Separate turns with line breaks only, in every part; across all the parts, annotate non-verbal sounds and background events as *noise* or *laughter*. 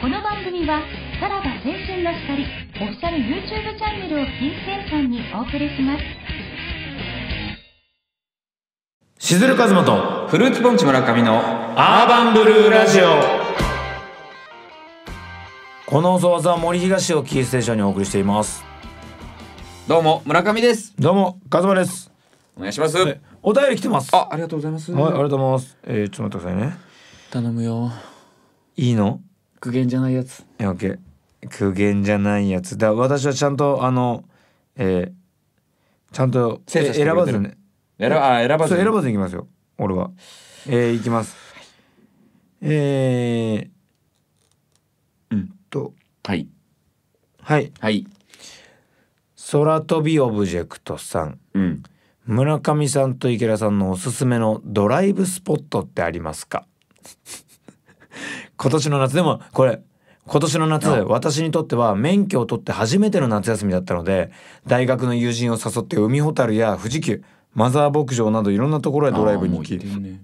この番組はさらば青春の光オフィシャル YouTube チャンネルをキーステーションにお送りしますしずるかずまとフルーツポンチ村上のアーバンブルーラジオこのゾワザ森東をキーステーションにお送りしていますどうも村上ですどうもかずまですお願いしますお便り来てますあありがとうございますはいありがとうございますえー、ちょっと待ってくださいね頼むよいいの苦言じゃないやつ苦言じゃないやつだ私はちゃんとあのえー、ちゃんと選ばずね選ば選ばず選ばずいきますよ俺はえー、いきます、えー、うんとはいはいはい空飛びオブジェクトさん、うん、村上さんと池田さんのおすすめのドライブスポットってありますか今年の夏でもこれ今年の夏私にとっては免許を取って初めての夏休みだったので大学の友人を誘って海ほたるや富士急マザー牧場などいろんなところへドライブに行き、ね、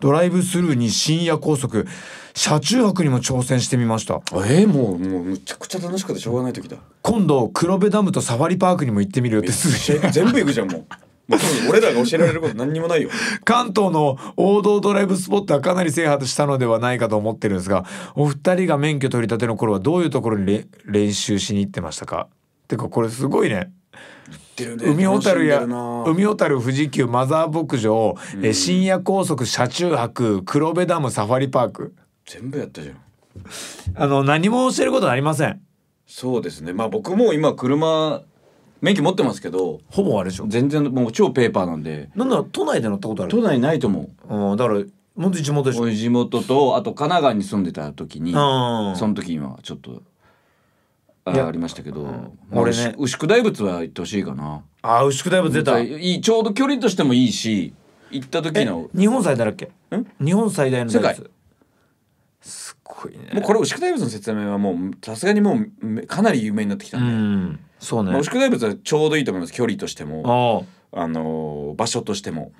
ドライブスルーに深夜高速車中泊にも挑戦してみましたえー、もうもうむちゃくちゃ楽しくてしょうがない時だ今度黒部ダムとサファリパークにも行ってみるよってすげえ全部行くじゃんもうまあ、俺らが教えられること何にもないよ関東の王道ドライブスポットはかなり制覇したのではないかと思ってるんですがお二人が免許取り立ての頃はどういうところに練習しに行ってましたかてかこれすごいね。
ね、海小樽や海
小樽富士急マザー牧場、うん、え深夜高速車中泊黒部ダムサファリパーク全部やったじゃんあの何も教えることありませんそうですねまあ僕も今車免許持ってますけどほぼあれでしょ全然もう超ペーパーなんでなんなら都内で乗ったことある都内ないと思うだからもっと地元でしょ地元とあと神奈川に住んでた時にその時にはちょっとあいやありましたけど、俺ね牛久大仏は行ってほしいかなああ牛久大仏出たいいちょうど距離としてもいいし行った時の日本最大だっけ日本最大の世仏すごいねこれ牛久大仏の説明はもうさすがにもうかなり有名になってきたんで、んそうね、牛久大仏はちょうどいいと思います距離としてもあの場所としても。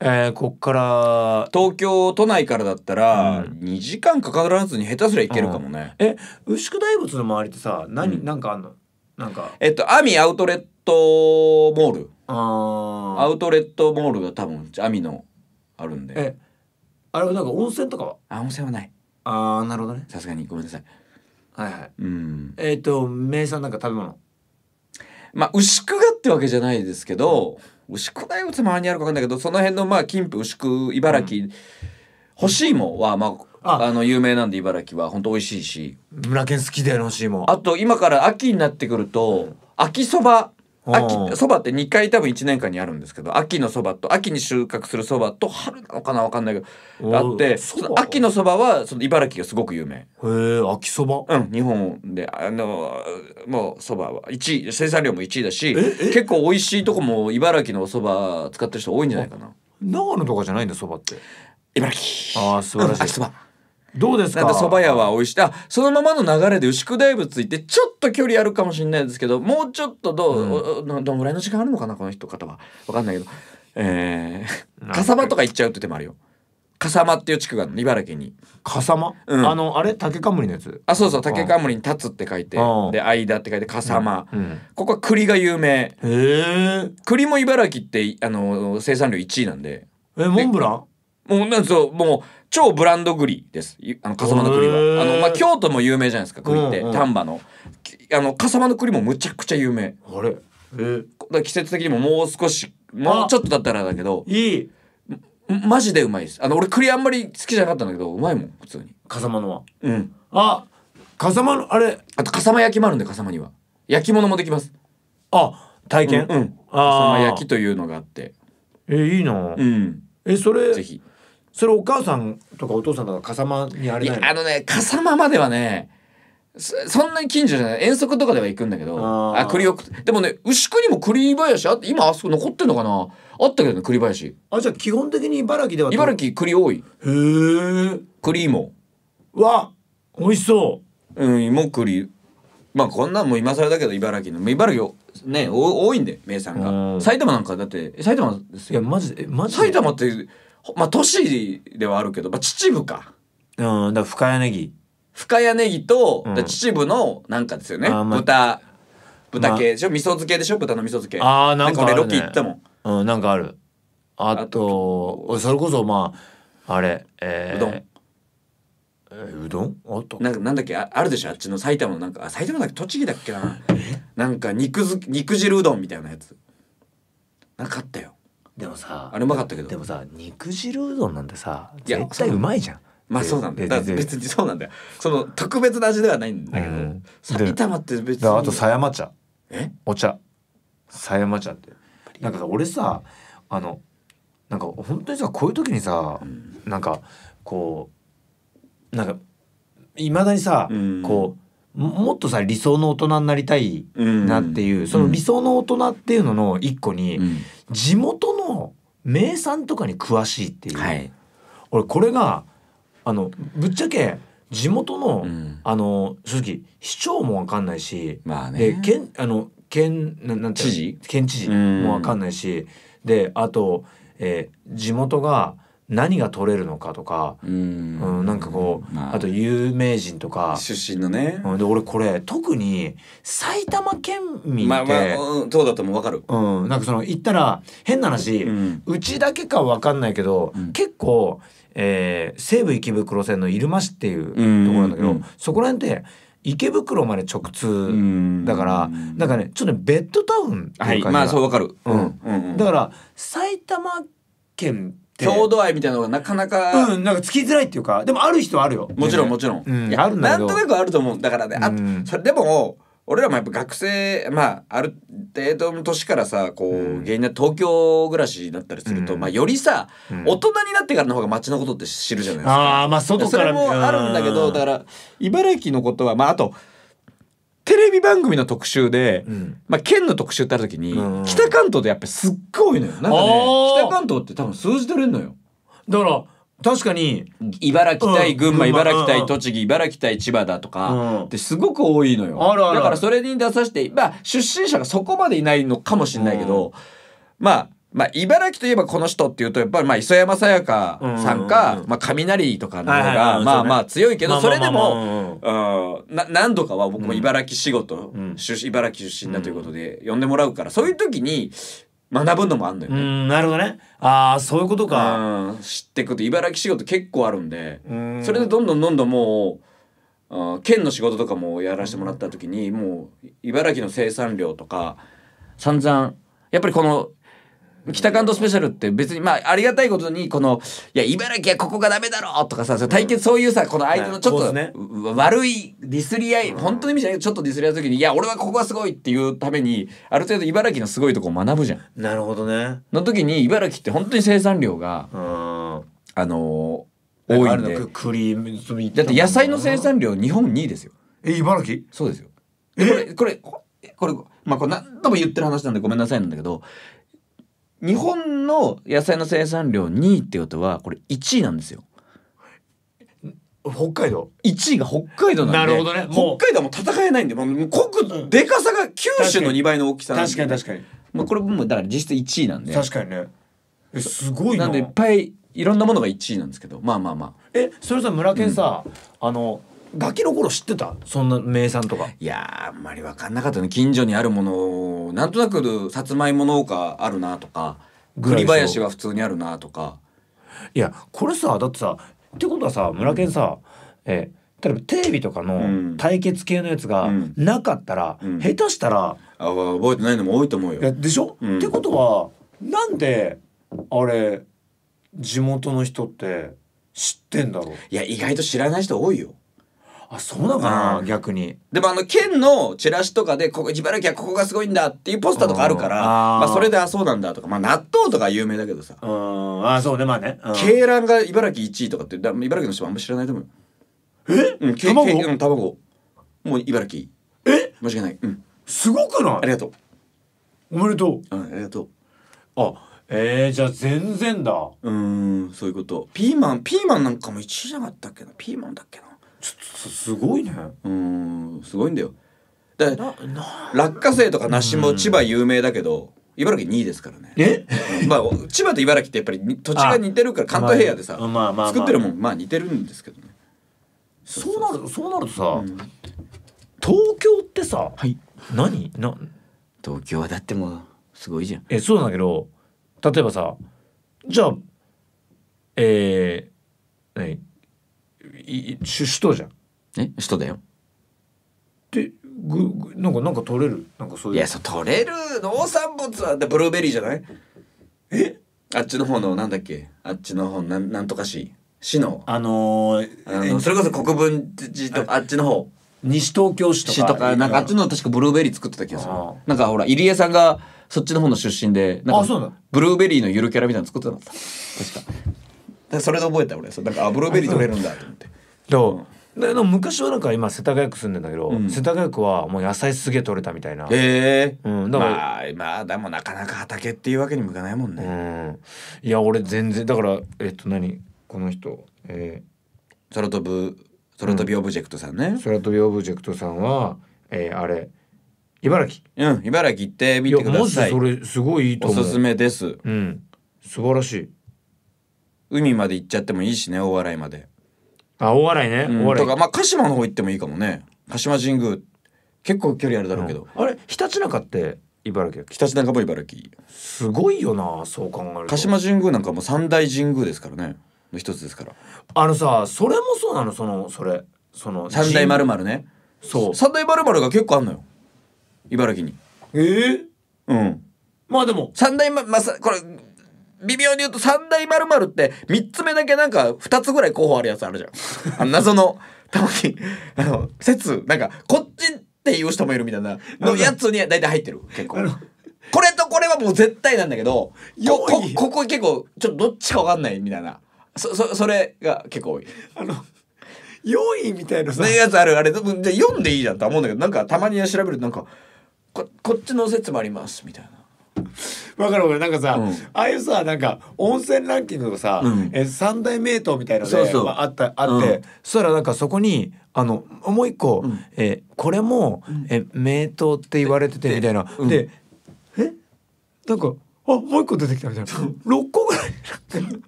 えー、こっから東京都内からだったら2時間かからずに下手すりゃいけるかもね、うん、え牛久大仏の周りってさ何、うん、なんかあんのなんかえっとアミアウトレットモールあアウトレットモールが多分アミのあるんでえあれはなんか温泉とかはあ温泉はないああなるほどねさすがにごめんなさいはいはいうんえっ、と名産なんか食べ物まあ牛久がってわけじゃないですけど、牛久大仏もあにあるかわかんないけどその辺のまあ近辺牛久茨城、欲しいもんはまああの有名なんで茨城は本当美味しいし村県好きだよな欲しいもんあと今から秋になってくると、秋そば秋そばって2回多分1年間にあるんですけど秋のそばと秋に収穫するそばと春なのかな分かんないけどあって秋のそばはその茨城がすごく有名へえ秋そばうん日本であのもうそばは1位生産量も1位だし結構美味しいとこも茨城のそば使ってる人多いんじゃないかな長野とかじゃないんだそばって茨城ああ素晴らしい、うん、秋そばどうですかそば屋は美味しいあそのままの流れで牛久大仏行ってちょっと距離あるかもしれないですけどもうちょっとどう、うん、どのぐらいの時間あるのかなこの人方は分かんないけどえー、笠間とか行っちゃうって手もあるよ笠間っていう地区が茨城に笠間、うん、あのあれ竹冠のやつあそうそう竹冠に立つって書いてで間って書いて笠間、うんうん、ここは栗が有名へ栗も茨城ってあの生産量1位なんでえモンブランもうなんそうもう超ブランド栗です。あの、笠間の栗は。あの、まあ、京都も有名じゃないですか、栗って。丹波の。あの、笠間の栗もむちゃくちゃ有名。あれえ季節的にももう少し、もうちょっとだったらだけど。いい。マジでうまいです。あの、俺栗あんまり好きじゃなかったんだけど、うまいもん、普通に。笠間のは。うん。あ、笠間の、あれ。あと、笠間焼きもあるんで、笠間には。焼き物もできます。あ、体験うん。笠間焼きというのがあって。え、いいな。うん。え、それ。ぜひ。それお母さんとかお父さんとか笠間にあれいないやあのね笠間まではねそそんなに近所じゃない遠足とかでは行くんだけどああ栗を食でもね牛久にも栗林あって今あそこ残ってんのかなあったけどね栗林あじゃあ基本的に茨城では茨城栗多いへえ栗もわ美味しそううん芋栗まあこんなんもう今更だけど茨城の茨城ねお多いんで名産が埼玉なんかだって埼玉でうすいやよマジでえマジで埼玉ってまあ都市ではあるけど、まあ、秩父か。うん、だ深谷ネギ。深谷ネギと、うん、秩父のなんかですよね。ま豚、豚系でしょ、ま味噌漬けでしょ豚の味噌漬け。ああ、なんか、ね、ロキ行ったもん。うん、なんかある。あと、それこそまあ、あれ、えー、うどん。えうどんあったなんかなんだっけああるでしょあっちの埼玉のなんか埼玉だっけ栃木だっけななんか肉ず肉汁うどんみたいなやつなかったよでもさあれうまかったけどでもさ肉汁うどんなんてさ絶対うまいじゃんまあそうなんだよ。だ別にそうなんだよ。その特別な味ではないんだけど、うんって別に。あと狭山茶えお茶狭山茶ってなんかさ俺さあのなんか本当にさこういう時にさ、うんなんかこうなんかいまだにさ、うんこうもっとさ理想の大人になりたいなっていう、うん、その理想の大人っていうのの一個に、うん、地元の名産とかに詳しいっていう、はい、俺これがあのぶっちゃけ地元の、うん、あの正直市長も分かんないし、まあね、県あの県ななん知事県知事も分かんないしであと、えー、地元が何が取れるのかとか、うん、うん、なんかこう、まあ、あと有名人とか出身のね、うん、で俺これ特に埼玉県民って、まあまあ、うん、どうだともわかる、うん、なんかその行ったら変な話、うちだけかわかんないけど、結構、えー、西武池袋線の入間市っていうところなんだけど、そこら辺って池袋まで直通だからなんかねちょっとベッドタウン
っていう感じ、はい、まあそうわかる、
ううんんうんだから埼玉県郷土愛みたいなのがなかなかうんなんかつきづらいっていうかでもある人はあるよもちろんもちろん、うん、あるんだけどなんとなくあると思うだからねあ、うん、それでも俺らもやっぱ学生まあある程度の年からさこう、芸人は東京暮らしだったりすると、うん、まあよりさ、うん、大人になってからの方が街のことって知るじゃないですかあまあ外からそれもあるんだけどだから茨城のことはまああとテレビ番組の特集で、うん、まあ、県の特集ってある時に、北関東でやっぱすっごいのよ。なんかね、北関東って多分数字取れんのよ。だから、確かに茨城対群馬、うん、茨城対栃木、茨城対千葉だとかってすごく多いのよ、だからそれに出させてまあ出身者がそこまでいないのかもしれないけど、まあまあ、茨城といえばこの人っていうとやっぱりまあ磯山さやかさんか、まあ、雷とかの方がまあまあ強いけどそれでも何度かは僕も茨城仕事、茨城出身だということで呼んでもらうからそういう時に学ぶのもあんだよね。なるほどね。ああそういうことか。知ってくと茨城仕事結構あるんでそれでどんどんどんどんもう。県の仕事とかもやらせてもらった時にもう茨城の生産量とか散々やっぱりこの北関東スペシャルって別にまあありがたいことにこのいや茨城はここがダメだろうとかさ対決そういうさこの相手のちょっと悪いディスり合い本当に意味じゃないけどちょっとディスり合いと時にいや俺はここがすごいっていうためにある程度茨城のすごいとこを学ぶじゃん。なるほどね。の時に茨城って本当に生産量があの多いんで。んだって野菜の生産量日本2位ですよ。え茨城？そうですよ。これこれこれまあこれ何度も言ってる話なんでごめんなさいなんだけど日本の野菜の生産量2位ってことはこれ1位なんですよ。北海道1位が北海道なんでなるほど、ね、北海道も戦えないんでもう国でかさが九州の2倍の大きさ確かに確かに、まあ、これもだから実質1位なんで確かにねえすごいななんでいっぱいいろんなものが1位なんですけどまあまあまあえそれさ村健さ、うん、あのガキの頃知ってたそんな名産とかいやあんまり分かんなかったね近所にあるものなんとなくさつまいも農家あるなとか栗林は普通にあるなとかいやこれさだってさってことはさ村健さ、うん、え例えばテレビとかの対決系のやつがなかったら、うん、下手したら、うん、あ覚えてないのも多いと思うよでしょ、うん、ってことはなんであれ地元の人って知ってんだろういや意外と知らない人多いよあそうなだかな逆にでもあの県のチラシとかでここ茨城はここがすごいんだっていうポスターとかあるから、まあ、それであそうなんだとか、まあ、納豆とか有名だけどさうんあそうねまあね鶏卵が茨城1位とかってだ茨城の人もあんま知らないと思うえ、うん、卵卵もう茨城え間違いないうんすごくないありがとうおめでとううんありがとうあえー、じゃあ全然だうんそういうことピーマンピーマンなんかも1位じゃなかったっけなピーマンだっけなすごいねうんすごいんだよだ落花生とか梨も千葉有名だけど、茨城2位ですからね。えまあ千葉と茨城ってやっぱり土地が似てるから関東平野でさ、まあ作ってるもんまあ似てるんですけどね。そうなるそうなるとさ、うん、東京ってさ、はい、何な東京はだってもうすごいじゃん。えそうだけど例えばさじゃあえー、何い首都じゃんえ首都だよでぐぐなんかなんか取れるなんかそういういやそう取れる農産物はでブルーベリーじゃないえあっちの方のなんだっけあっちの方なんなんとか市市のあのー、あのそれこそ国分寺とあっちの方西東京市とか市とかなんかあっちの確かブルーベリー作ってた気がするなんかほら入江さんがそっちの方の出身でなんかブルーベリーのゆるキャラみたいなの作ってたの確かそれで覚えた俺そうなんかあブルーベリー取れるんだと思ってど、ででも昔はなんか今世田谷区住んでんだけど、うん世田谷区はもう野菜すげえ取れたみたいな、へえ、うんだからまあまあでもなかなか畑っていうわけにもいかないもんうね、んいや俺全然だからえっと何この人え空飛ぶ空飛びオブジェクトさんね空飛びオブジェクトさんはえー、あれ茨城うん、茨城行ってみてくださいそれすごいいいと思うすすめですうん素晴らしい海まで行っちゃってもいいしねお笑いまであ大洗ね、大洗とかまあ鹿島の方行ってもいいかもね鹿島神宮結構距離あるだろうけど、あれひたちなかって茨城ひたちなかも茨城すごいよなそう考えると鹿島神宮なんかも三大神宮ですからねの一つですからあのさそれもそうなのそのそれその三大まるまるねそう三大まるまるが結構あんのよ茨城にええー、うんまあでも三大ままさ、これ微妙に言うと三大〇〇って三つ目だけなんか二つぐらい候補あるやつあるじゃん。*laughs* あの謎の、たまに、あの、説、なんか、こっちっていう人もいるみたいな、のやつに大体入ってる、結構。これとこれはもう絶対なんだけど、こ、こ、ここ結構、ちょっとどっちかわかんないみたいな。そ、そ、それが結構多い。あの、4位みたいなさ。やつある、あれ、読んでいいじゃんとは思うんだけど、なんかたまに調べるとなんか、こ、こっちの説もあります、みたいな。分かる分かるなんかさ、うん、ああいうさなんか温泉ランキングのさ、うん、え三大名湯みたいなのがあ、あったあって、うん、そしたらなんかそこにあのもう一個、うん、えこれも、え名湯って言われててみたいな、うん、でえなんかあもう一個出てきたみたいな6個ぐらい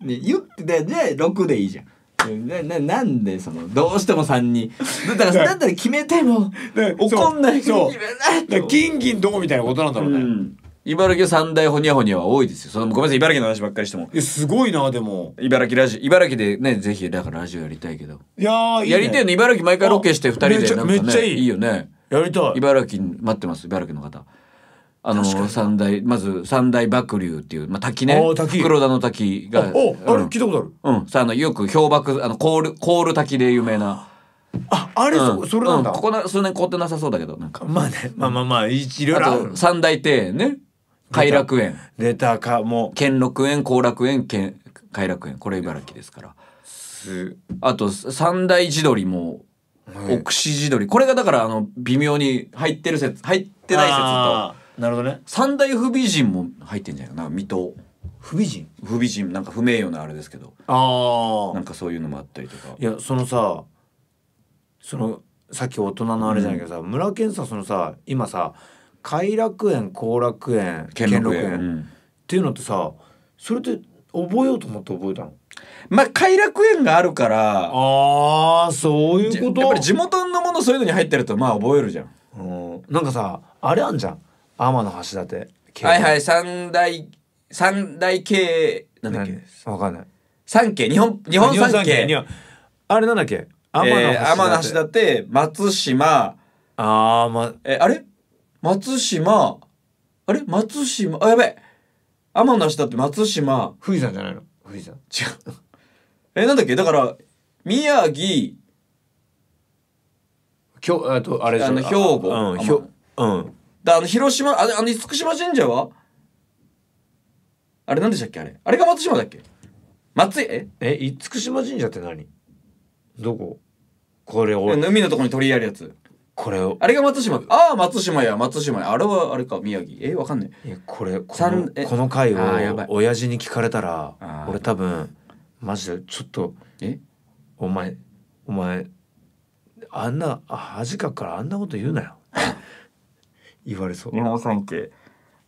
ね、言ってたじゃあ6でいいじゃん。なななんでそのどうしても3人だたらだったら決めても怒んない決めない金銀どこみたいなことなんだろうね、うん茨城三大ほにゃほにゃは多いですよ。そのごめんなさい、茨城の話ばっかりしても。え、すごいな、でも。茨城ラジオ、茨城でね、ぜひ、だからラジオやりたいけど。いやいい、ね、やりたいの、茨城毎回ロケして二人でなんか、ねめ。めっちゃいい。いいよね。やりたい。茨城待ってます、茨城の方。あの三大まず三大爆流っていう、まあ、滝ね滝黒田の滝があああれ聞いたことある、うん、さあのよく氷瀑あのコールコール滝で有名な
ああれ、うん、それなんだ、うん、こ
こ数年凍ってなさそうだけどなんかまあねまあまあまあいろいろ三大庭園ね偕楽園出たかもう兼六園後楽園兼偕楽園これ茨城ですからあと三大地鶏も奥志地鶏これがだからあの微妙に入ってる説入ってない説となるほどね三大不備人も入ってんじゃないかな水戸不備人不備人なんか不名誉なあれですけどあなんかそういうのもあったりとかいやそのさそのさっき大人のあれじゃないけどさ、うん、村健さんそのさ今さ偕楽園後楽園兼六園、うん、っていうのってさそれって覚えようと思って覚えたのまあ偕楽園があるからああそういうことやっぱり地元のものそういうのに入ってるとまあ覚えるじゃん、うん、なんかさあれあんじゃん天橋立はいはい三大三大系なんだっけわかんない三系日本日本三系あれなんだっけ天橋立,、えー、橋立松島あまえあれ松島、あれ松島、あ、やべえ。天の足だって松島。富士山じゃないの富士山。違う。え、なんだっけだから、宮城、きょ、あと、あれあの、兵庫。うん、ひょ、うん。だあの、広島、あれ、あの、厳島神社はあれ、なんでしたっけあれ。あれが松島だっけ松井、ええ、厳島神社って何どここれ俺。海のとこに鳥居あるやつ。これをあれが松島ああ松島や松島やあれはあれか宮城えー、わかんないいこれこのこの回を親父に聞かれたら俺多分マジでちょっとえお前お前あんな恥かくからあんなこと言うなよ *laughs* 言われそう日本三景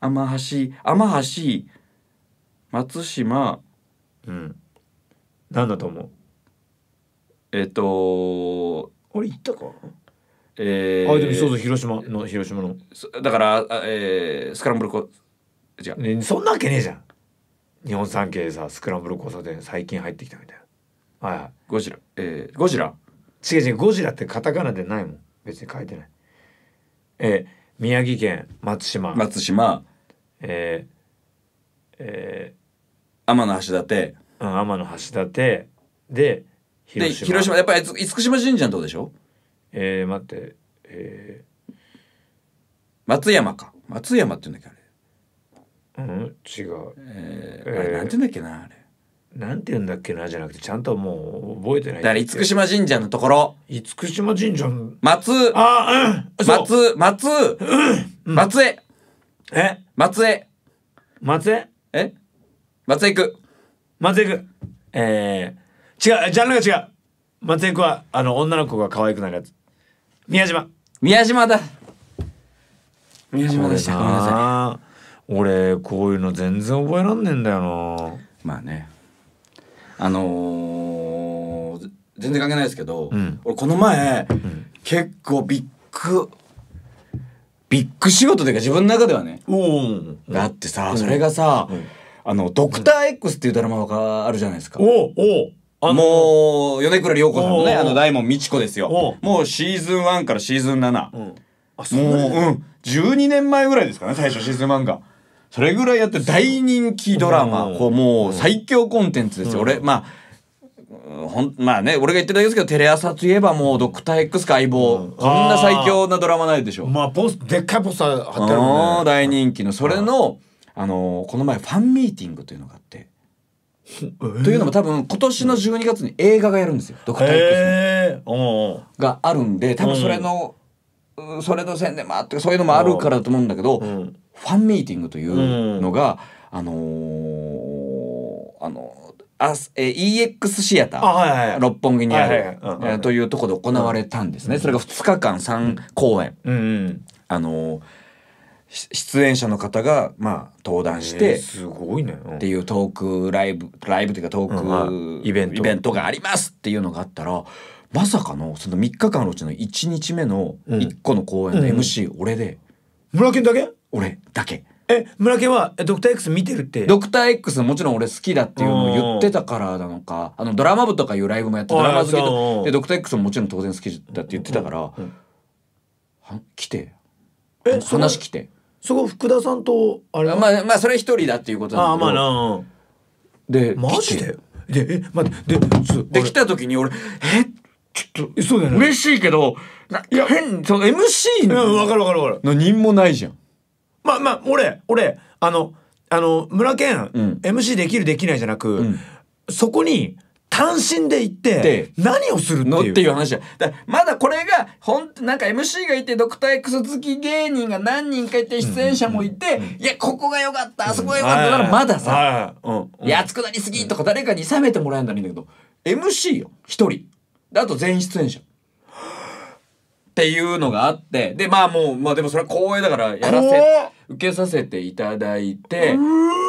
天橋天橋松島うん何だと思うえっ、と俺行ったかえー、あでもそうそう広島の広島のだからえー、スクランブルコ違う、ね、そんなわけねえじゃん日本三景さスクランブル交差点最近入ってきたみたいなはい、はい、ゴジラえー、ゴジラ違う違うゴジラってカタカナでないもん別に書いてないえー、宮城県松島松島えー、えー、天橋立うん天橋立で広島で広島やっぱり厳島神社のとこでしょえー、待って、えー、松山か松山って言うんだっけあれうん違うえー、あれなんて言うんだっけなあれなんて言うんだっけなじゃなくてちゃんともう覚えてないだから厳島神社のところ厳島神社の松あうん松松、う松江え松江松江え松江区松江区えー、違うジャンルが違う松江区はあの女の子が可愛くなるやつ宮島。宮島だ。宮島でした。ごめんなさい。俺、こういうの全然覚えらんねえんだよな。まあね。あのー、全然関係ないですけど、うん、俺この前、うん、結構ビッグ、ビッグ仕事というか自分の中ではね。だってさ、それがさ、あの、ドクター X っていうドラマがあるじゃないですか。おおあのー、もう、米倉涼子さんのね、あの大門美智子ですよ。もうシーズン1からシーズン7。うん、あそうもう、うん。12年前ぐらいですかね、最初シーズン1が。それぐらいやって大人気ドラマ、こうもう最強コンテンツですよ。俺、まあ、ほんまあね俺が言ってるだけですけどテレ朝といえばもう「ドクター X か相棒」こんな最強なドラマないでしょまあポスでっかいポスター貼ってるもんね大人気のそれの、あのー、この前ファンミーティングというのがあってえー、というのも多分今年の12月に映画がやるんですよ「ドクター X の」えー、があるんで多分それの、うん、それの宣伝もあってそういうのもあるからだと思うんだけど、うん、ファンミーティングというのが、うん、あのー、あのーあえー、EX シアター、はいはい六本木にある、はいはい、というところで行われたんですね、うん、それが2日間3公演、うんうん、あのー出演者の方が、まあ、登壇して、すごいね、っていうトークライブ、ライブというかトーク、イベントイベントがありますっていうのがあったら、まさかの、その3日間のうちの1日目の1個の公演の MC、俺で。村健だけ俺だけ。え、村家はドクター X 見てるって。ドクター X もちろん俺好きだっていうのを言ってたからなのか、あのドラマ部とかいうライブもやって、ドラマ好きと、で、ドクター X ももちろん当然好きだって言ってたから、は来て、話来て。そこ福田さんとあれまあまあそれ一人だっていうことなんだけどあでマジででえ待ってでできた時に俺えちょっとそうだよね嬉しいけどないや変その MC の、うん、分かる分かる分かる何もないじゃんまあまあ俺俺あのあの村健、うん、MC できるできないじゃなく、うん、そこに単身で行って何をするのっていう話だまだこれがほんなんか MC がいてドクター X 好き芸人が何人かいて出演者もいて、いやここが良かったあそこが良かったならまださ「いや熱くなりすぎ」とか誰かに冷めてもらえんだらいいんだけど MC よ1人あと全出演者。っていうのがあってでまあもうまあでもそれは光栄だからやらせ受けさせていただいて。うー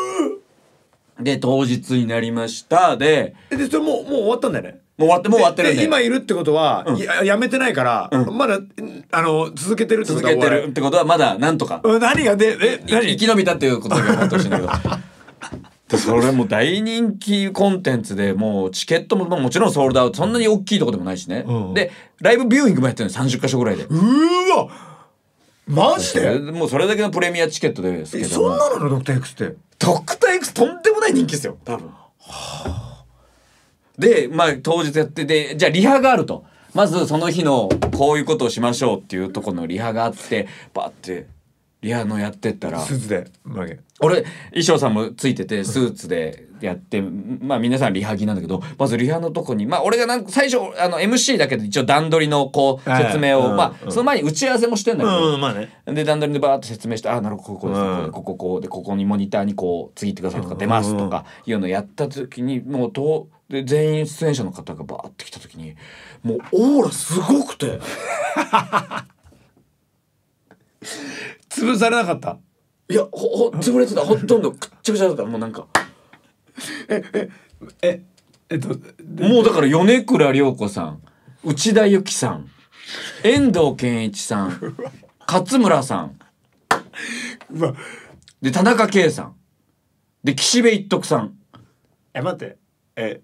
で、当日になりました。で、で、それもう、もう終わったんだよね。もう終わって、もう終わってるんで。今いるってことは、うん、ややめてないから、うん、まだ、あの、続けてるってことは。続けてるってことは、まだ、なんとか。何がで、え、何生き延びたっていうことだけ思ってほしいんだけど。*laughs* でそれも大人気コンテンツでもうチケットももちろんソールドアウトそんなに大きいとこでもないしね、うん、でライブビューイングもやってるの30か所ぐらいでうわマジでもうそれだけのプレミアチケットですけどそんなののドクター X ってター X とんでもない人気ですよ多分。でまあ当日やってて、じゃあリハがあるとまずその日のこういうことをしましょうっていうとこのリハがあってバって。リアのやってったらスーツで俺衣装さんもついててスーツでやってまあ皆さんリハ着なんだけどまずリハのとこにまあ俺がなんか最初あの MC だけど一応段取りのこう説明を、はい、まあ、その前に打ち合わせもしてんだけど、うんまあね、で段取りでバーッと説明して「ああなるほどここです、うん、こここうでここにモニターにこう次行ってください」とか「出ます」とかいうのやった時にもうとで全員出演者の方がバーッて来た時にもうオーラすごくて。*laughs* 潰されなかったいやほほ潰れてたほとんどくっちゃくちゃだったもうなんかええええっともうだから米倉涼子さん内田有紀さん遠藤憲一さん勝村さんうわで田中圭さんで岸辺一徳さんえ待ってえ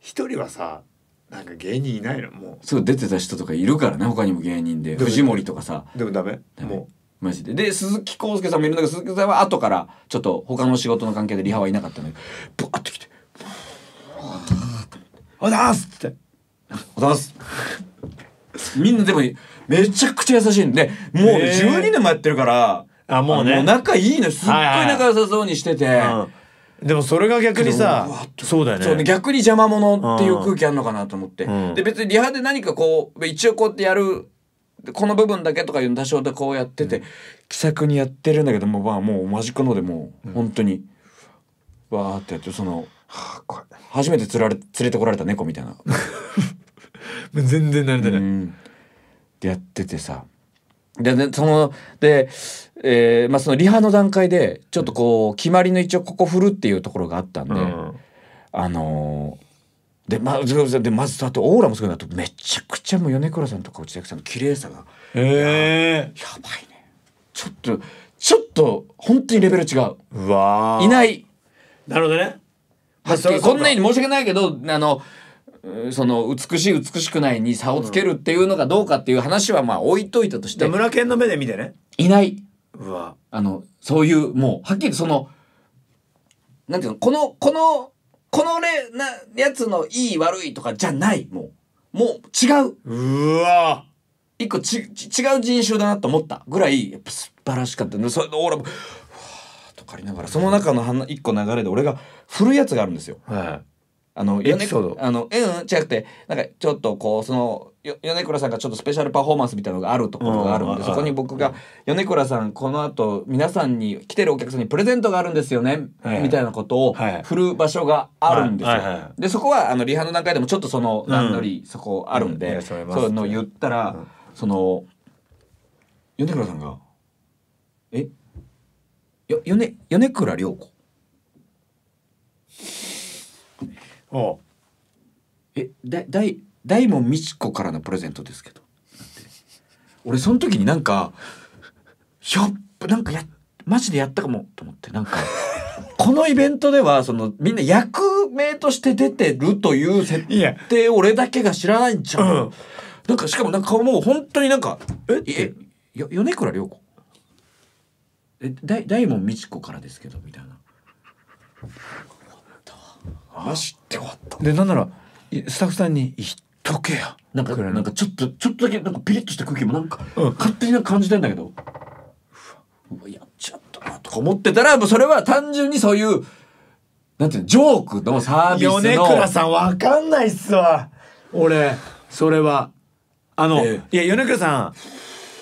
一人はさなんか芸人いないのもうそう出てた人とかいるからね他にも芸人で藤森とかさでもダメもマジで。で、鈴木康介さんもいるんだけど、鈴木さんは後から、ちょっと他の仕事の関係でリハはいなかったのに、ブワーって来て、おだーすって。おだすみんなでも、めちゃくちゃ優しいんで、もう12年もやってるから、あ、もうね。もう仲いいの、すっごい仲良さそうにしてて。でもそれが逆にさ、そうだよね。逆に邪魔者っていう空気あんのかなと思って。で、別にリハで何かこう、一応こうやってやるこの部分だけとかいう多少でこうやってて、気さくにやってるんだけどもまあもうマジックのでもう本当に、わーってやってその、はあ、初めて釣られ連れてこられた猫みたいな *laughs* 全然慣れてない、でやっててさででそので、えーまあ、そのリハの段階でちょっとこう、決まりの一応ここ振るっていうところがあったんで、うん、あのーでまでまずあとオーラもすごいなとめちゃくちゃもう米倉さんとか内崎さんの綺麗さがええー、やばいねちょっとちょっと本当にレベル違ううわいないなるほどね、きりこんなに申し訳ないけどあのその美しい美しくないに差をつけるっていうのがどうかっていう話はまあ置いといたとして、うん、村健の目で見てねいないうわあのそういうもうはっきりそのなんていうのこのこのこのね、な、やつのいい悪いとかじゃない、もう。もう違う。うわ一個ち、ち、違う人種だなと思ったぐらい、やっぱ素晴らしかった。それで、俺も、ふわーとかりながら、その中の一個流れで俺が振るやつがあるんですよ。はい。あのエピソードあのうんじゃなくてなんかちょっとこうその米倉さんがちょっとスペシャルパフォーマンスみたいなのがあるところがあるんでそこに僕が「米倉さんこの後皆さんに来てるお客さんにプレゼントがあるんですよね」みたいなことを振る場所があるんですよ。でそこはあのリハの段階でもちょっとその何のりそこあるんでそういうの言ったらその米倉さんが「えよ米倉涼子おえだだい大門美智子からのプレゼントですけど俺その時になんかひょっなんかやマジでやったかもと思ってなんかこのイベントではそのみんな役名として出てるという設定俺だけが知らないんちゃう、うん、なんかしかもなんかもう本当になんか「ええよ米倉涼子え大門美智子からですけど」みたいな。マジで終わったでなんならスタッフさんに言っとけやなんかなんかちょっとちょっとだけなんかピリッとした空気もなんか、うん、勝手にな感じてんだけどうわやっちゃったなとか思ってたらもうそれは単純にそういうなんていうのジョークのサービスの米倉さんわかんないっすわ俺それはあの、ええ、いや米倉さん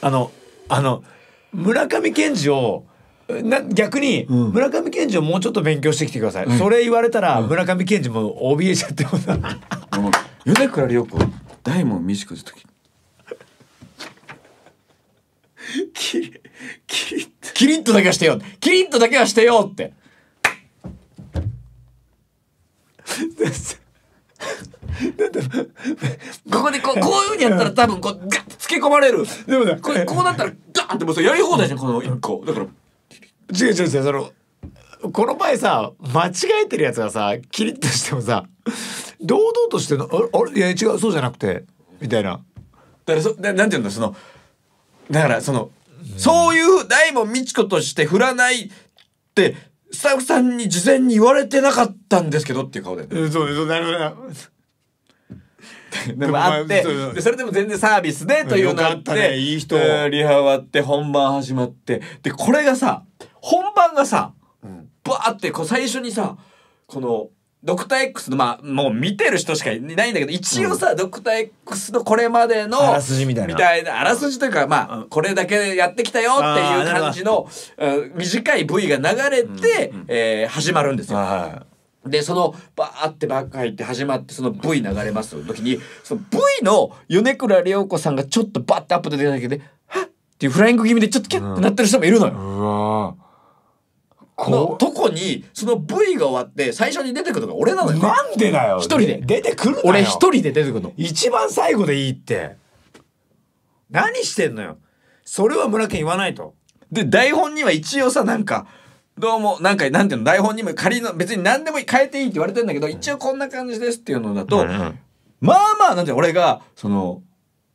あのあの村上健二をな逆に村上健二をもうちょっと勉強してきてください、うん、それ言われたら村上健二も怯えちゃってもさ、うん、米倉涼子大門未熟の時キリキリッとキリッとだけはしてよキリッとだけはしてよってだってここでこう *laughs* こういうふうにやったら多分こうガッつけ込まれるでもねこれこうなったらガンってもうやり放題じゃんこの1個だから。違う違う違うそのこの前さ間違えてるやつがさキリッとしてもさ堂々としてのああれいや違うそうじゃなくてみたいなだからそななんていうのそのだからその、そういう大門みち子として振らないってスタッフさんに事前に言われてなかったんですけどっていう顔 *laughs* で、ね、そうそうなるほどでもあってでそれでも全然サービスでというのがあって、いい人リハ終わって本番始まってでこれがさ本番がさ、うん、バーってこう最初にさこのドクター X のまあもう見てる人しかいないんだけど一応さ、うん、ドクター X のこれまでのあらすじみたいなあらすじというかまあこれだけやってきたよっていう感じの、短い V が流れて、うん、えー、始まるんですよ。でそのバーってバック入って始まってその V 流れます時にその V の米倉涼子さんがちょっとバッてアップで出ただけで「はっ!」っていうフライング気味でちょっとキャッてなってる人もいるのよ。うんのとこにその V が終わって最初に出てくるのが俺なのよ、なんでだよ一人で出てくる俺一人で出てくるの一番最後でいいって何してんのよそれは村健言わないとで台本には一応さなんかどうも、なんか、なんていうの、台本にも仮の、別に何でも変えていいって言われてんだけど、一応こんな感じですっていうのだと、まあまあ、なんていうの、俺が、その、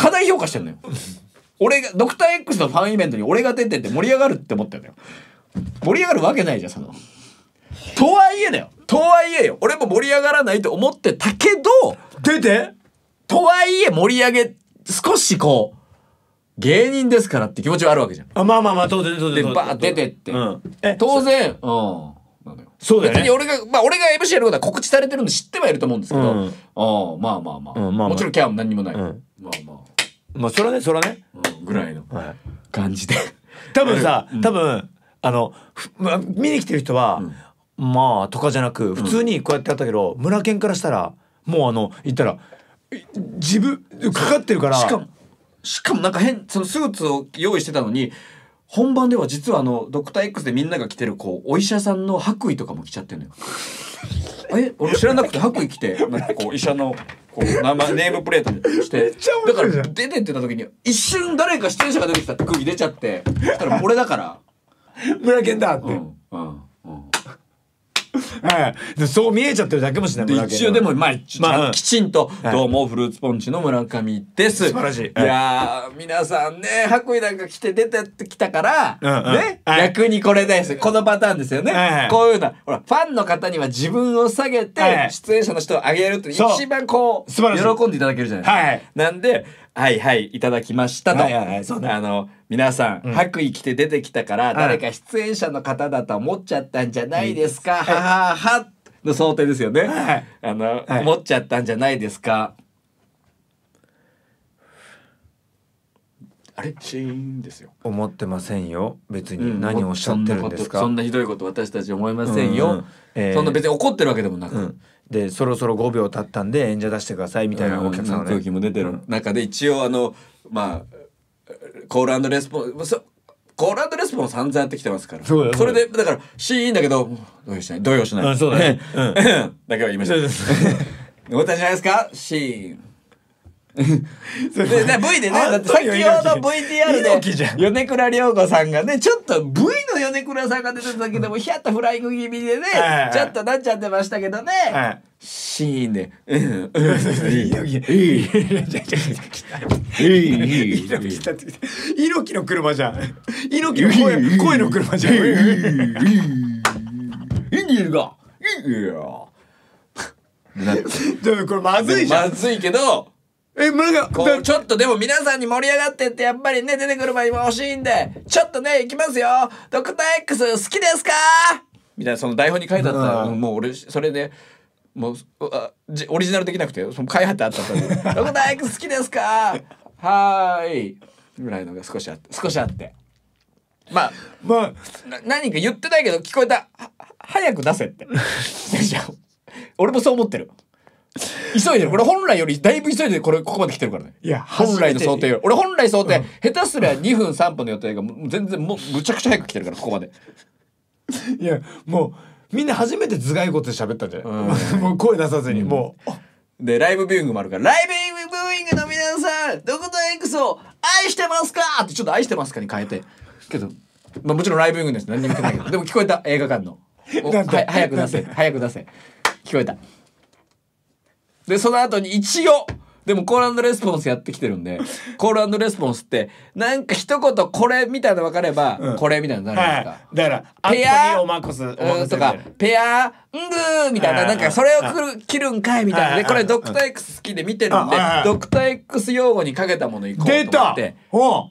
過大評価してんのよ。俺が、ドクター X のファンイベントに俺が出てって盛り上がるって思ったんよ。盛り上がるわけないじゃん、その。とはいえだよ。とはいえよ。俺も盛り上がらないと思ってたけど、出てとはいえ盛り上げ、少しこう、芸人ですからって気持ちはあるわけじゃん。あまあまあまあ、当然当然。で、バー出てって。うん、当然、うん。そうだよ、ね、別に俺が、まあ俺が MC やることは告知されてるんで知ってはいると思うんですけど、うん、あまあまあまあ、うんまあまあ、もちろんキャンも何にもない。うん、まあまあ。まあそれはねそれはね、ぐらいの感じで *laughs* 多分さ、多分あの見に来てる人は、まあとかじゃなく普通にこうやってやったけど、村犬からしたらもうあの言ったら自分かかってるからしかもしかもなんか変そのスーツを用意してたのに本番では実はあのドクター X でみんなが着てるこうお医者さんの白衣とかも着ちゃってるのよえ俺知らなくて白衣着て *laughs* なんかこう医者のこう名前 *laughs* ネームプレートにしてだから出てってた時に一瞬誰か出演者が出てきたって空気出ちゃってそしたらこれだから *laughs* 村健だって、うんうんはい、そう見えちゃってるだけもしれない一応でも、まあ、まあ、きちんと、どうもフルーツポンチの村上です素晴らしい、いや皆さんね白衣なんか着て出てきたから、ね、逆にこれですこのパターンですよね、こういうのはほらファンの方には自分を下げて、出演者の人を上げるって一番こう喜んでいただけるじゃないですか、なんではいはいいただきましたと、はいはいそうねあの皆さん、うん白衣着て出てきたから誰か出演者の方だと思っちゃったんじゃないですか、ははははの想定ですよね、はいあの、はい思っちゃったんじゃないですかあれシーンですよ思ってませんよ別に、何をおっしゃってるんですかそんなひどいこと私たち思いませんよ、うんうんえー、そんな別に怒ってるわけでもなく、うん、でそろそろ5秒経ったんで演者出してくださいみたいなお客さんの、ね、空気も出てる中で一応あのまあコールレスポンスコールレスポンス散々やってきてますからそれでだからシーンだけど動揺しない動揺しない、そうだね、*laughs* だけは言いました私じゃないですかシーン *laughs* それでね V でね先ほど VTR で米倉涼子さんがねちょっと V の米倉さんが出てたけどもひゃっとフライング気味でねちょっとなっちゃってましたけどねシーンで「うんうんうんいいいいいいいいい猪木の車じゃん猪木声声の車じゃん」「いいんがいいよ」でもこれまずいんまずいけどえ、村が、ちょっとでも皆さんに盛り上がってってやっぱりね、出てくる前合も欲しいんで、ちょっとね、いきますよドクター X 好きですかみたいな、その台本に書いてあったら、もう俺、それで、もうあオリジナルできなくて、その開発あったん *laughs* ドクター X 好きですかはーい。ぐらいのが少しあって、少しあって。まあ、まあ、何か言ってないけど聞こえた。早く出せって。*laughs* 俺もそう思ってる。急いでる。これ本来よりだいぶ急いでこれ、ここまで来てるからね。いや、本来の想定より。俺本来想定、うん、下手すりゃ2分3分の予定が全然もうむちゃくちゃ早く来てるから、ここまで。*laughs* いや、もう、みんな初めて頭蓋骨で喋ったんじゃない、うん、もう声出さずに、うん、もう。で、ライブビューイングもあるから、ライブビューイングの皆さん、どこと X を愛してますかってちょっと愛してますかに変えて。けど、まあもちろんライブビューイングです。何にも聞えないけど。*laughs* でも聞こえた、映画館の。はい、早く出せ、*laughs* 早く出せ。聞こえた。で、その後に一応、でもコールレスポンスやってきてるんで、*laughs* コールレスポンスって、なんか一言これみたいな分かれば、これみたいなのになるんですか。はい、だから、ペア、とか、ペア、んグーみたいな、なんかそれをくる切るんかいみたいな。で、これドクター X 好きで見てるんで、ドクター X 用語にかけたものいこうと思って。出た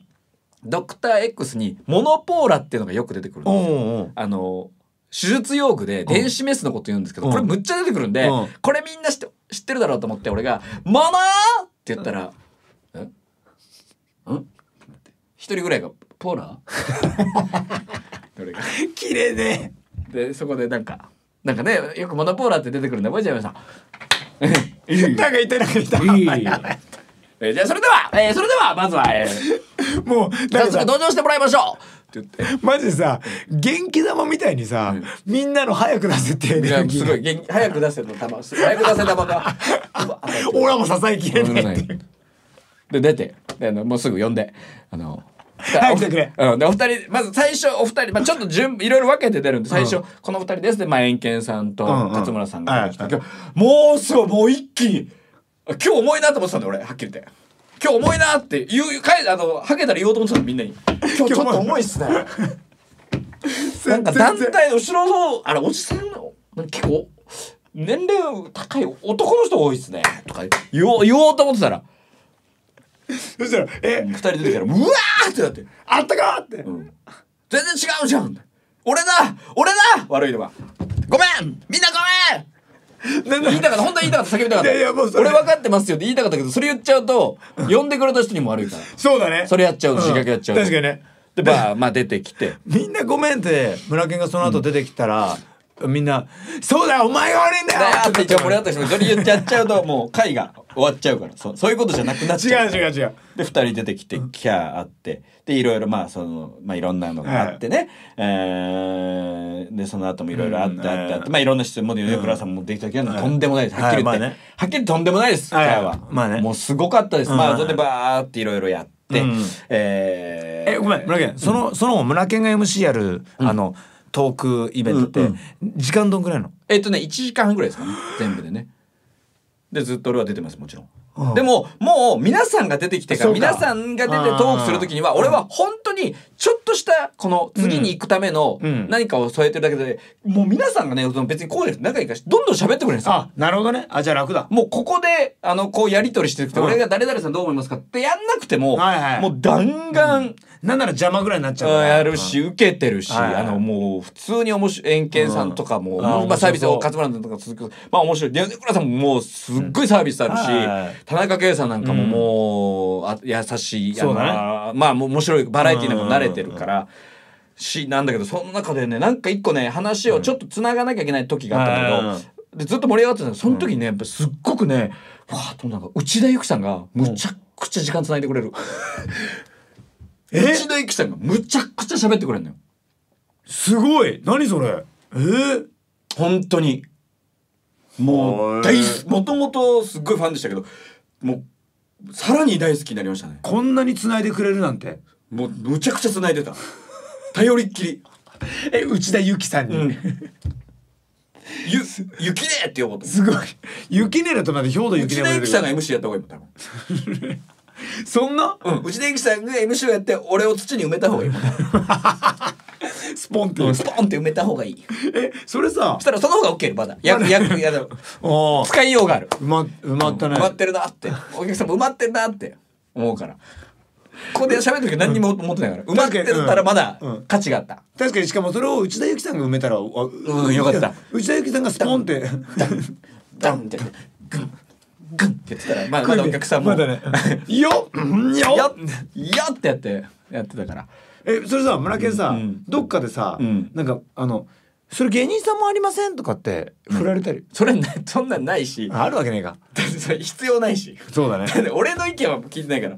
ドクター X にモノポーラっていうのがよく出てくるんですよ。おうおうあの手術用具で電子メスのこと言うんですけど、これむっちゃ出てくるんで、これみんな知って知ってるだろうと思って俺が「マナー!」って言ったら「うんん一人ぐらいが「ポーラ *laughs* が「綺麗ねでそこでなんかなんかねよく「モノポーラって出てくるんで覚えちゃいました。*laughs* なか言ってなん言った。*laughs* えー、じゃあそれでは、えー、それではまずは、えー、もう、早速同情してもらいましょう言って。マジさ、元気玉みたいにさ、みんなの早く出せってエネルギー。すごい、元気、早く出せの玉、早く出せ玉が。*laughs* 俺はも支えきれないっていで、出て、あの、もうすぐ呼んで、あの、早くてくれ。うん。で、お二人、まず最初、お二人、まあちょっと順、いろいろ分けて出るんで、最初、うん、この二人ですで、まあ円んさんと勝村さんが来たけど、うんうもうすごい、もう一気に、今日重いなと思ってたんだ俺、はっきり言って。今日重いなって言うかえあのはけたら言おうと思ってたのみんなに今日ちょっと重いっすね *laughs* なんか団体後ろのあれおじさんの結構年齢高い男の人多いっすねとか言おう言おうと思ってたらそしたら「え二人出てきたらうわ!」ってなって「あったか!」って、うん、全然違うじゃん!」俺だ俺だ悪いのが「ごめんみんなごめん言いたかった本当言いたかった叫びたかったいやいやもうそれ俺分かってますよって言いたかったけどそれ言っちゃうと呼んでくれた人にも悪いからそうだねそれやっちゃうと自覚やっちゃうと確かにねまあまあ出てきてみんなごめんって村健がその後出てきたら、みんな「そうだお前が悪いんだよ!」って一応盛り上がった人がそれやっちゃうともう会が終わっちゃうからそそういうことじゃなくなっちゃう違う違う違うで2人出てきてキャーあってでいろいろまあそのまあいろんなのがあってね、はい、えー、でその後もいろいろあってあってあって、まあいろんな質問で米倉さんもできたけど、とんでもないですはっきり言って、はっきりとんでもないです会は、まあね、もうすごかったです、まあそれでバーっていろいろやって。うん、えー、えごめん村健その、その村健が MC やる、あの、うんトークイベントって、時間どんぐらいの、えっとね1時間半ぐらいですかね全部でねでずっと俺は出てますもちろんでももう皆さんが出てきてから皆さんが出てトークする時には俺は本当にちょっとしたこの次に行くための何かを添えてるだけで、もう皆さんがね別にこうです仲いいからどんどん喋ってくれるんですよ。あなるほどねあじゃあ楽だ。もうここであのこうやり取りしてくて、俺が誰々さんどう思いますかってやんなくても、もう弾丸、なんなら邪魔ぐらいになっちゃうからやるし、受けてるし、はいあの、もう、普通に面白い、円形さんとかも、うん、まあ、サービス勝村さんとか続く、まあ、面白い。で、ネクラさんももう、すっごいサービスあるし、はい、田中圭さんなんかももう、あ優しい、そうだね。あまあ、面白い、バラエティーでも慣れてるから、し、なんだけど、その中でね、なんか一個ね、話をちょっと繋がなきゃいけない時があったけど、でずっと盛り上がってたその時ね、やっぱすっごくね、わっとなんか、内田有紀さんが、むちゃくちゃ時間つないでくれる。うちのゆきさんがむちゃくちゃ喋ってくれんのよ。すごい何それえー、本当に。もう大、もともとすっごいファンでしたけど、もう、さらに大好きになりましたね。こんなに繋いでくれるなんて。もう、むちゃくちゃ繋いでた。頼りっきり。え、内田ゆきさんに。うん、*laughs* ゆ、ゆきねえって呼ぼうとすごい。ゆきねえだとなんで、兵頭ゆきね。内田ゆきさんが MC やった方がいいもん、多分。*laughs* そんな、うん、内田有紀さんが MC をやって俺を土に埋めた方がいい *laughs* スポンって、うん、スポンって埋めた方がいいえそれさそしたらその方が OK まだやややだ *laughs* 使いようがある埋ま埋まったね、埋まってるなってお客さんも埋まってるなって思うからここで喋る時何にも思ってないから、うん、埋まってたらまだ価値があった、確かにしかもそれを内田有紀さんが埋めたらうんよかった内田有紀さんがスポンってダンってグ *laughs* ングってやったらまだまだお客さんも「まだね、よっよっよっ!」てやってやってたから。えそれさ村健さ、うん、どっかでさ、うん、なんかあの「それ芸人さんもありません?」とかって振られたり、うん、それそんなんないしあるわけねえか *laughs* 必要ないしそうだね俺の意見は聞いてないから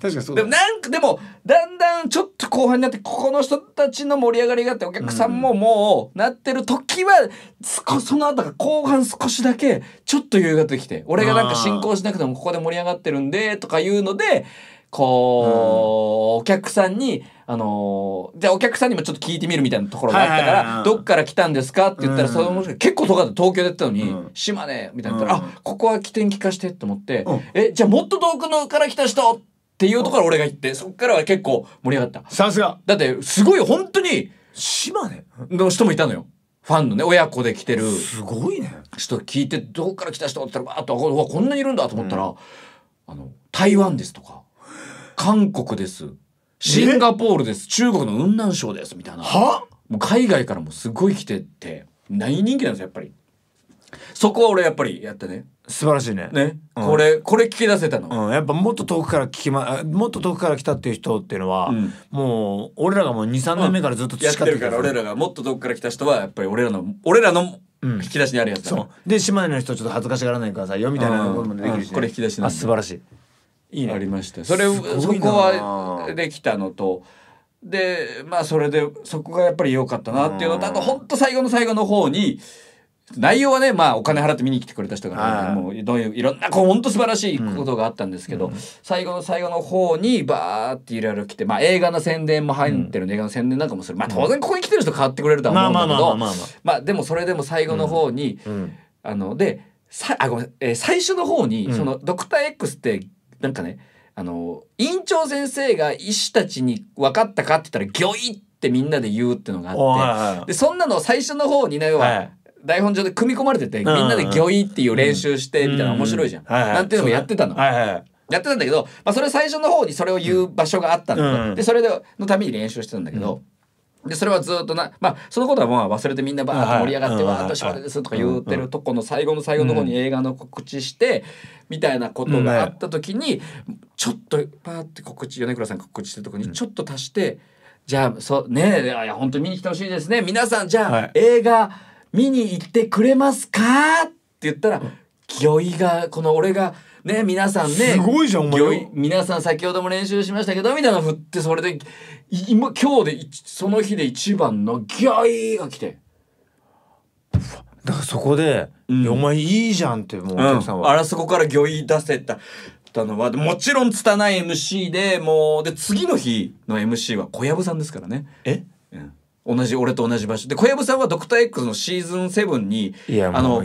確かそうでもなんかでもだんだんちょっと後半になってここの人たちの盛り上がりがあってお客さんももうなってる時は、うん、その後が後半少しだけちょっと余裕ができて俺がなんか進行しなくてもここで盛り上がってるんでとか言うのでこう、うん、お客さんにあのー、じゃあお客さんにもちょっと聞いてみるみたいなところがあったから、どっから来たんですかって言ったら、それ結構遠かった東京でやったのに、島根みたいな、うん、あここは起点聞かしてって思って、えじゃあもっと遠くのから来た人ってっていうところ俺が行ってそっからは結構盛り上がったさすがだってすごい本当に島根の人もいたのよファンのね親子で来てるすごいね人聞いてどこから来た人って言ったらバーッとこんなにいるんだと思ったら、うん、あの台湾ですとか韓国ですシンガポールです中国の雲南省ですみたいなはもう海外からもすごい来てて大人気なんですよやっぱり。そこは俺やっぱりやってね素晴らしいねね、うんこれこれ聞き出せたの、うん、やっぱもっと遠くから聞きま、もっと遠くから来たっていう人っていうのは、うんもう俺らがもう23年目からずっとやってるから俺らがもっと遠くから来た人はやっぱり俺らの俺らのうん引き出しにあるやつだ、そうで島根の人ちょっと恥ずかしがらないでくださいよみたいなこともできるし、ねうんこれ引き出しあ素晴らしいいいねありましたそれそこはできたのとでまあそれでそこがやっぱり良かったなっていうのとあと本当最後の最後の方に内容はね、まあ、お金払って見に来てくれた人が、ね、もうどういういろんなこう本当素晴らしいことがあったんですけど、うん、最後の最後の方にバーっていろいろ来て、まあ、映画の宣伝も入ってる、うん、映画の宣伝なんかもするまあ当然ここに来てる人変わってくれるとは思うんだけどまあでもそれでも最後の方に、うん、あのでさあごめん、えー、最初の方に、そのドクター X ってなんかねあの院長先生が医師たちに分かったかって言ったら「ギョイ!」ってみんなで言うっていうのがあって、でそんなの最初の方にね、はい台本上で組み込まれてて、みんなで「ギョイ」っていう練習してみたいな面白いじゃん、なんていうのもやってたの。はいはいやってたんだけど、まあ、それ最初の方にそれを言う場所があったんだけど、うん、でそれでのために練習してたんだけど、うん、でそれはずっとなまあそのことはまあ忘れてみんなバーッと盛り上がって「わあっとしです」とか言ってるとこの最後の最後の方に映画の告知してみたいなことがあった時にちょっとパーって告知米倉さん告知してるとこにちょっと足して。じゃあそうねえいや本当に見に来てほしいですね皆さんじゃあ、はい、映画見に行ってくれますか?」って言ったら魚意がこの俺が。ね、皆さんね。すごいじゃん、お前。皆さん先ほども練習しましたけど、みたいなの振って、それで、今、今日で、その日で一番のギャイが来て。だからそこで、うん、お前いいじゃんって、もうお客さんは。うん、あらそこからギョイ出せた。たのはもちろん拙い MC でもうで次の日の MC は小籔さんですからねえ同じ俺と同じ場所で小籔さんは「ドクター x のシーズン7にあの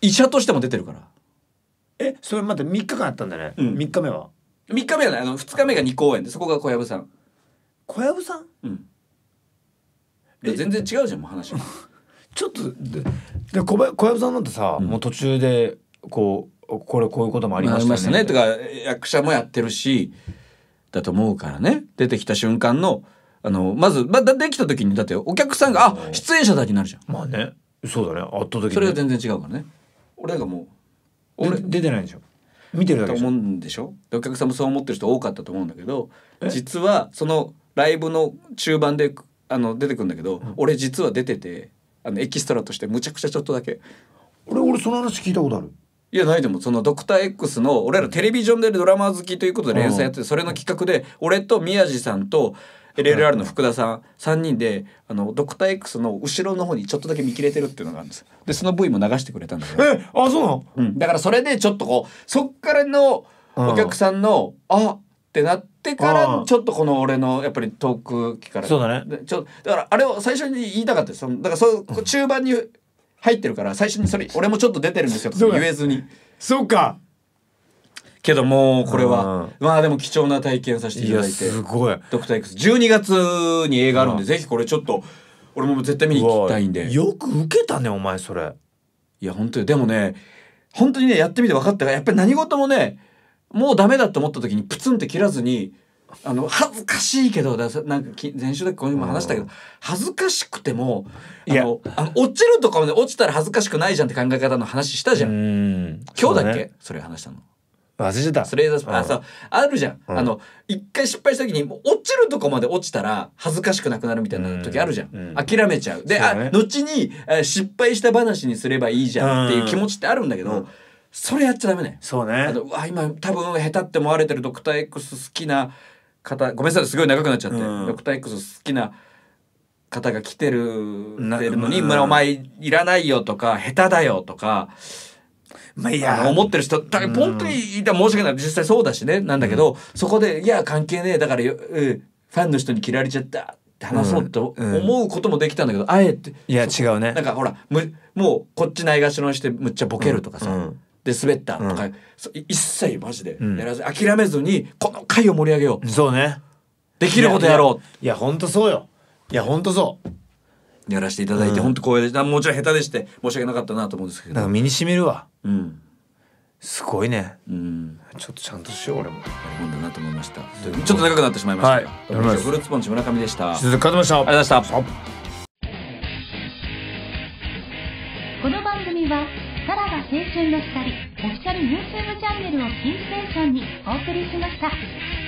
医者としても出てるからえそれまだ3日間あったんだね、うん、3日目は3日目はないあの2日目が2公演でそこが小籔さん小籔さんうん全然違うじゃんもう話 *laughs* ちょっとで小籔さんなんてさ、うん、もう途中でこうこれこういうこともありましたね,、またねとか役者もやってるしだと思うからね出てきた瞬間の「あの、まず、ま、できた時に、だってお客さんが、あ、出演者だになるじゃん。まあね。そうだね。圧倒的に、それが全然違うからね。俺がもう、俺、出てないんでしょ見てるだけ思うんでしょお客さんもそう思ってる人多かったと思うんだけど、実は、そのライブの中盤で、あの、出てくんだけど、うん、俺実は出てて、あの、エキストラとしてむちゃくちゃちょっとだけ。俺、俺その話聞いたことある。いやないでもそのドクター X の俺らテレビジョンでドラマ好きということで連載やってそれの企画で俺と宮地さんと LLR の福田さん3人であのドクター X の後ろの方にちょっとだけ見切れてるっていうのがあるんですでその V も流してくれたんだけどえあそうなの、うん、だからそれでちょっとこうそっからのお客さんの、うん、あってなってからちょっとこの俺のやっぱりトーク機からそうだねちょだからあれを最初に言いたかったですだからそ中盤に入ってるから最初にそれ俺もちょっと出てるんですよと言えずにそうかけどもこれは、まあでも貴重な体験させていただいてすごいドクター X 12月に映画あるんで、ぜひこれちょっと俺も絶対見に行きたいんでよく受けたねお前それいや本当にでもね本当にねやってみて分かったがやっぱり何事もねもうダメだと思った時にプツンって切らずにあの恥ずかしいけどだなんか前週だけこのも話したけど、恥ずかしくてもいやあの落ちるとかもね落ちたら恥ずかしくないじゃんって考え方の話したじゃん今日だっけ、ね、それ話したの忘れてた。スレーザースパン、あ、そう、あるじゃん。あの、一回失敗した時に、落ちるとこまで落ちたら、恥ずかしくなくなるみたいな時あるじゃん。諦めちゃう。で、あ、後に、失敗した話にすればいいじゃんっていう気持ちってあるんだけど、それやっちゃダメね。そうね。あの、わ、今、多分、下手って思われてるドクター X 好きな方、ごめんなさい、すごい長くなっちゃって。ドクター X 好きな、方が来てるてるのに「お前いらないよ」とか「下手だよ」とかまあ、いや思ってる人だ本当にた申し訳ない実際そうだしねなんだけど、そこで「いや関係ねえだからうん、ファンの人に嫌われちゃった」って話そうと思うこともできたんだけど、うん、あえていや違うねなんかほらむもうこっちないがしろにしてむっちゃボケるとかさ、うん、で滑ったとか、うん、一切マジでやらず、諦めずにこの回を盛り上げようそうねできることやろういやいやほんとそうよいやほんとそうやらせていただいて、うん、本当光栄でしたもちろん下手でして申し訳なかったなと思うんですけどなんか身にしみるわうんすごいね、うん、ちょっとちゃんとしよう俺も本だなと思いましたちょっと長くなってしまいましたはいフルーツポンチ村上でした鈴木和真ありがとうございましたこの番組はさらば青春の光オフィシャル YouTube チャンネルをキーステーションにお送りしました